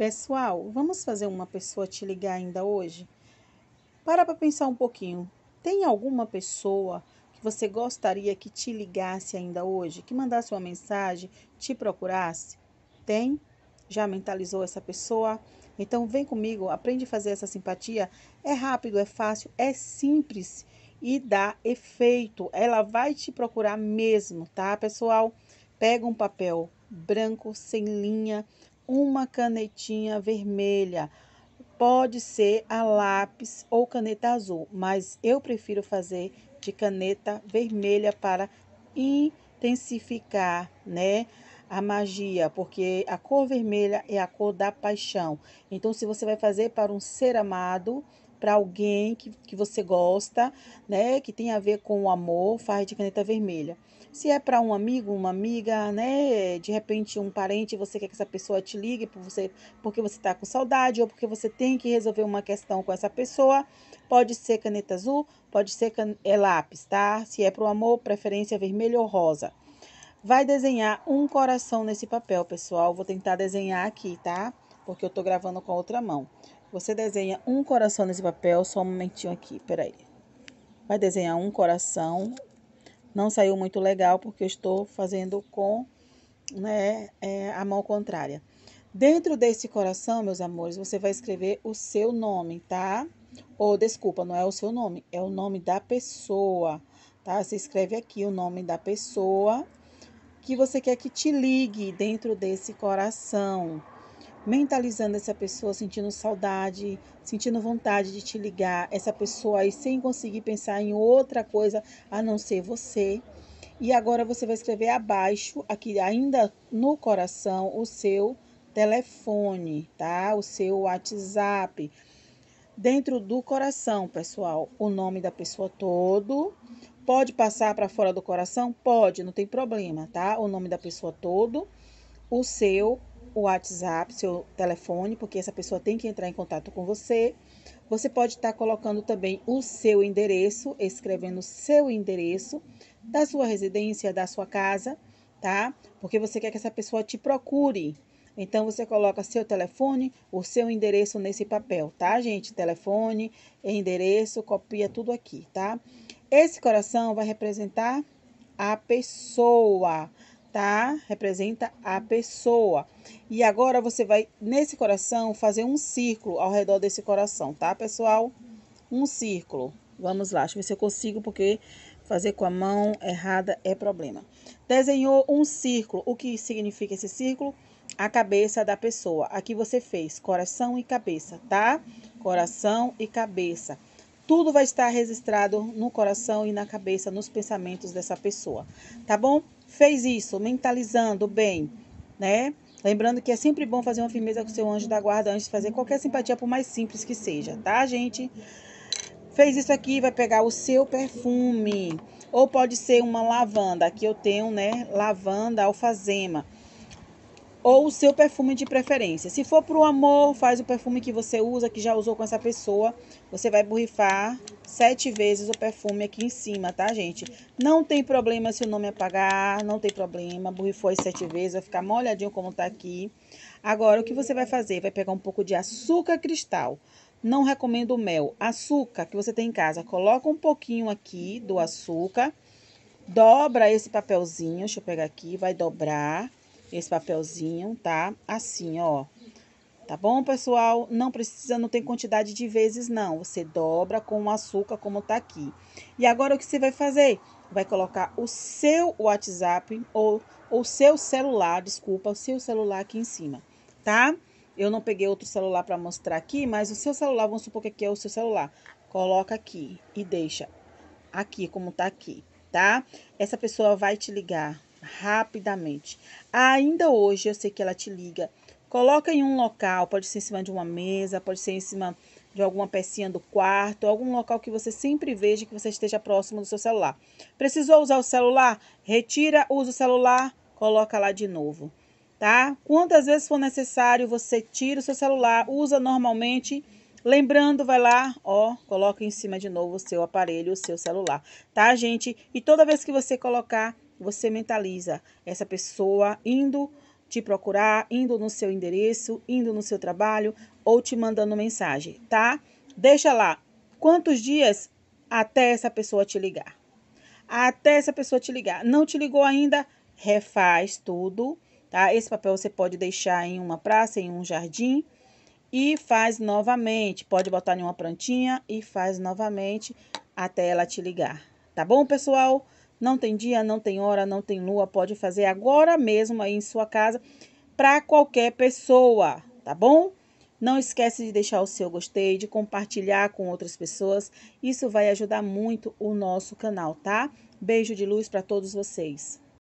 Pessoal, vamos fazer uma pessoa te ligar ainda hoje? Para para pensar um pouquinho. Tem alguma pessoa que você gostaria que te ligasse ainda hoje, que mandasse uma mensagem, te procurasse? Tem? Já mentalizou essa pessoa? Então vem comigo, aprende a fazer essa simpatia. É rápido, é fácil, é simples e dá efeito. Ela vai te procurar mesmo, tá, pessoal? Pega um papel branco, sem linha, uma canetinha vermelha. Pode ser a lápis ou caneta azul, mas eu prefiro fazer de caneta vermelha para intensificar, né? a magia, porque a cor vermelha é a cor da paixão. Então, se você vai fazer para um ser amado, para alguém que, que você gosta, né? Que tem a ver com o amor, faz de caneta vermelha. Se é para um amigo, uma amiga, né? De repente um parente, você quer que essa pessoa te ligue por você, porque você está com saudade ou porque você tem que resolver uma questão com essa pessoa, pode ser caneta azul, pode ser can... é lápis, tá? Se é para o amor, preferência vermelho ou rosa. Vai desenhar um coração nesse papel, pessoal. Vou tentar desenhar aqui, tá? Porque eu tô gravando com a outra mão. Você desenha um coração nesse papel, só um momentinho aqui, peraí. Vai desenhar um coração. Não saiu muito legal porque eu estou fazendo com né, é, a mão contrária. Dentro desse coração, meus amores, você vai escrever o seu nome, tá? Ou, desculpa, não é o seu nome, é o nome da pessoa, tá? Você escreve aqui o nome da pessoa que você quer que te ligue dentro desse coração, mentalizando essa pessoa, sentindo saudade, sentindo vontade de te ligar, essa pessoa aí sem conseguir pensar em outra coisa a não ser você. E agora você vai escrever abaixo, aqui ainda no coração, o seu telefone, tá? O seu WhatsApp. Dentro do coração, pessoal, o nome da pessoa todo. Pode passar para fora do coração? Pode, não tem problema, tá? O nome da pessoa todo, o seu o WhatsApp, seu telefone, porque essa pessoa tem que entrar em contato com você. Você pode estar colocando também o seu endereço, escrevendo o seu endereço da sua residência, da sua casa, tá? Porque você quer que essa pessoa te procure. Então você coloca seu telefone, o seu endereço nesse papel, tá, gente? Telefone, endereço, copia tudo aqui, tá? Esse coração vai representar a pessoa, tá? Representa a pessoa. E agora você vai nesse coração fazer um círculo ao redor desse coração, tá, pessoal? Um círculo. Vamos lá, deixa eu ver se eu consigo, porque fazer com a mão errada é problema. Desenhou um círculo. O que significa esse círculo? A cabeça da pessoa. Aqui você fez coração e cabeça, tá? Coração e cabeça. Tudo vai estar registrado no coração e na cabeça, nos pensamentos dessa pessoa, tá bom? fez isso, mentalizando bem, né? Lembrando que é sempre bom fazer uma firmeza com seu anjo da guarda antes de fazer qualquer simpatia, por mais simples que seja, tá, gente? Fez isso aqui, vai pegar o seu perfume. Ou pode ser uma lavanda. Aqui eu tenho, né? Lavanda alfazema. Ou o seu perfume de preferência. Se for pro amor, faz o perfume que você usa, que já usou com essa pessoa. Você vai borrifar sete vezes o perfume aqui em cima, tá, gente? Não tem problema se o nome apagar, não tem problema. Borrifou as sete vezes, vai ficar molhadinho como tá aqui. Agora, o que você vai fazer? Vai pegar um pouco de açúcar cristal. Não recomendo mel. Açúcar que você tem em casa, coloca um pouquinho aqui do açúcar. Dobra esse papelzinho, deixa eu pegar aqui, vai dobrar esse papelzinho, tá? Assim, ó. Tá bom, pessoal? Não precisa, não tem quantidade de vezes, não. Você dobra com o açúcar, como tá aqui. E agora o que você vai fazer? Vai colocar o seu WhatsApp ou o seu celular, desculpa, o seu celular aqui em cima, tá? Eu não peguei outro celular para mostrar aqui, mas o seu celular, vamos supor que aqui é o seu celular. Coloca aqui e deixa aqui como tá aqui, tá? Essa pessoa vai te ligar rapidamente. Ainda hoje eu sei que ela te liga Coloca em um local, pode ser em cima de uma mesa, pode ser em cima de alguma pecinha do quarto, algum local que você sempre veja que você esteja próximo do seu celular. Precisou usar o celular? Retira, usa o celular, coloca lá de novo, tá? Quantas vezes for necessário, você tira o seu celular, usa normalmente. Lembrando, vai lá, ó, coloca em cima de novo o seu aparelho, o seu celular, tá, gente? E toda vez que você colocar, você mentaliza essa pessoa indo te procurar, indo no seu endereço, indo no seu trabalho ou te mandando mensagem, tá? Deixa lá quantos dias até essa pessoa te ligar. Até essa pessoa te ligar. Não te ligou ainda? Refaz tudo, tá? Esse papel você pode deixar em uma praça, em um jardim e faz novamente. Pode botar em uma plantinha e faz novamente até ela te ligar. Tá bom, pessoal? Não tem dia, não tem hora, não tem lua, pode fazer agora mesmo aí em sua casa para qualquer pessoa, tá bom? Não esquece de deixar o seu gostei, de compartilhar com outras pessoas. Isso vai ajudar muito o nosso canal, tá? Beijo de luz para todos vocês.